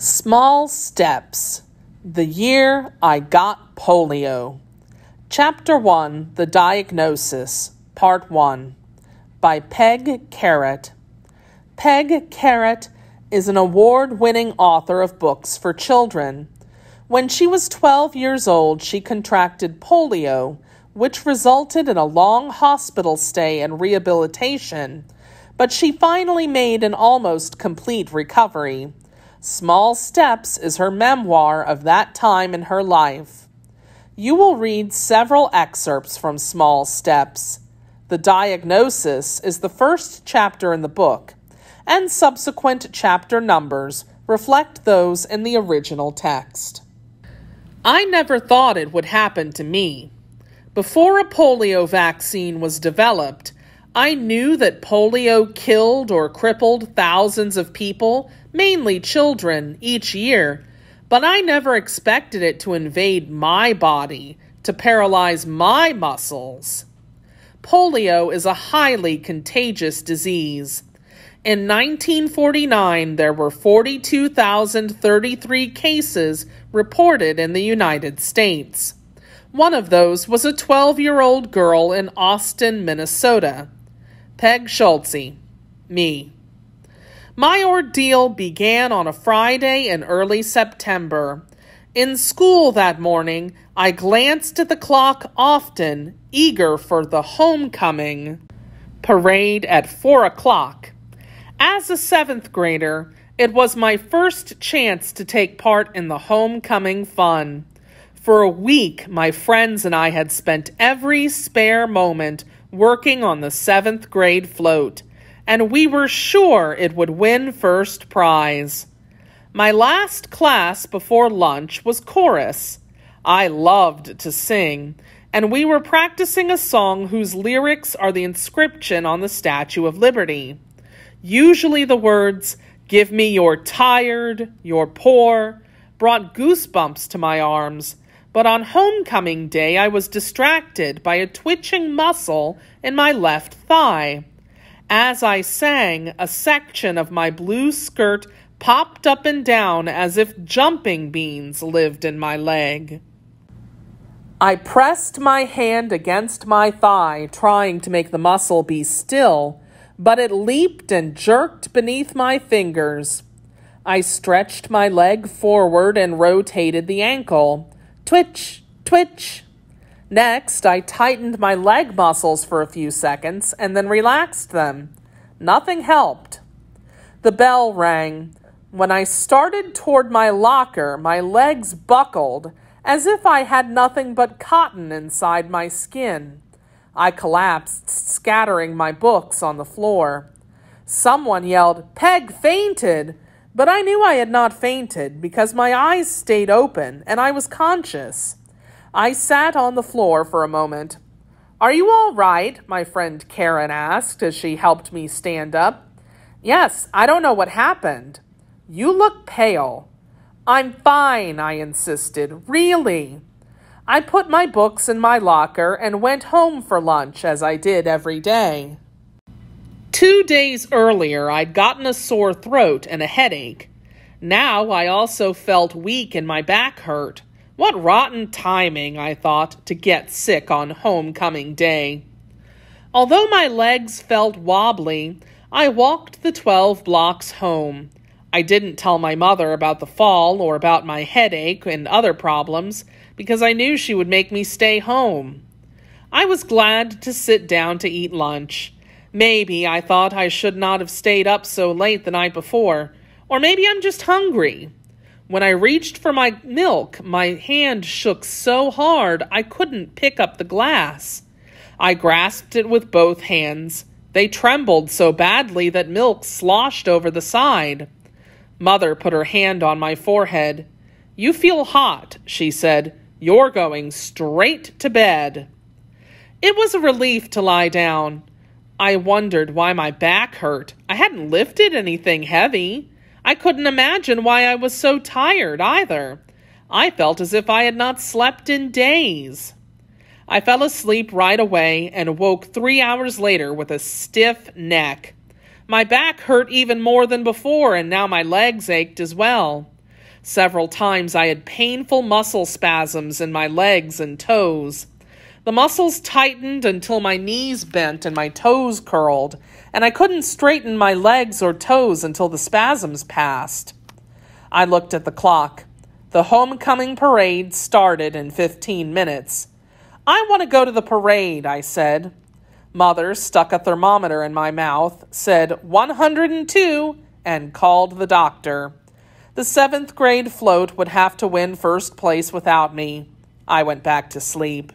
Small Steps The Year I Got Polio. Chapter 1 The Diagnosis, Part 1 by Peg Carrot. Peg Carrot is an award winning author of books for children. When she was 12 years old, she contracted polio, which resulted in a long hospital stay and rehabilitation, but she finally made an almost complete recovery. Small Steps is her memoir of that time in her life. You will read several excerpts from Small Steps. The diagnosis is the first chapter in the book, and subsequent chapter numbers reflect those in the original text. I never thought it would happen to me. Before a polio vaccine was developed, I knew that polio killed or crippled thousands of people, mainly children, each year, but I never expected it to invade my body, to paralyze my muscles. Polio is a highly contagious disease. In 1949, there were 42,033 cases reported in the United States. One of those was a 12 year old girl in Austin, Minnesota. Peg Schultze, me. My ordeal began on a Friday in early September. In school that morning, I glanced at the clock often, eager for the homecoming parade at four o'clock. As a seventh grader, it was my first chance to take part in the homecoming fun. For a week, my friends and I had spent every spare moment working on the seventh grade float, and we were sure it would win first prize. My last class before lunch was chorus. I loved to sing, and we were practicing a song whose lyrics are the inscription on the Statue of Liberty. Usually the words, Give me your tired, your poor, brought goosebumps to my arms but on homecoming day I was distracted by a twitching muscle in my left thigh. As I sang, a section of my blue skirt popped up and down as if jumping beans lived in my leg. I pressed my hand against my thigh, trying to make the muscle be still, but it leaped and jerked beneath my fingers. I stretched my leg forward and rotated the ankle twitch, twitch. Next, I tightened my leg muscles for a few seconds and then relaxed them. Nothing helped. The bell rang. When I started toward my locker, my legs buckled as if I had nothing but cotton inside my skin. I collapsed, scattering my books on the floor. Someone yelled, Peg fainted, but I knew I had not fainted because my eyes stayed open and I was conscious. I sat on the floor for a moment. Are you all right? My friend Karen asked as she helped me stand up. Yes, I don't know what happened. You look pale. I'm fine, I insisted. Really? I put my books in my locker and went home for lunch as I did every day. Two days earlier, I'd gotten a sore throat and a headache. Now I also felt weak and my back hurt. What rotten timing, I thought, to get sick on homecoming day. Although my legs felt wobbly, I walked the 12 blocks home. I didn't tell my mother about the fall or about my headache and other problems because I knew she would make me stay home. I was glad to sit down to eat lunch. Maybe I thought I should not have stayed up so late the night before, or maybe I'm just hungry. When I reached for my milk, my hand shook so hard I couldn't pick up the glass. I grasped it with both hands. They trembled so badly that milk sloshed over the side. Mother put her hand on my forehead. You feel hot, she said. You're going straight to bed. It was a relief to lie down. I wondered why my back hurt. I hadn't lifted anything heavy. I couldn't imagine why I was so tired either. I felt as if I had not slept in days. I fell asleep right away and woke three hours later with a stiff neck. My back hurt even more than before, and now my legs ached as well. Several times I had painful muscle spasms in my legs and toes. The muscles tightened until my knees bent and my toes curled, and I couldn't straighten my legs or toes until the spasms passed. I looked at the clock. The homecoming parade started in 15 minutes. I want to go to the parade, I said. Mother stuck a thermometer in my mouth, said 102, and called the doctor. The seventh grade float would have to win first place without me. I went back to sleep.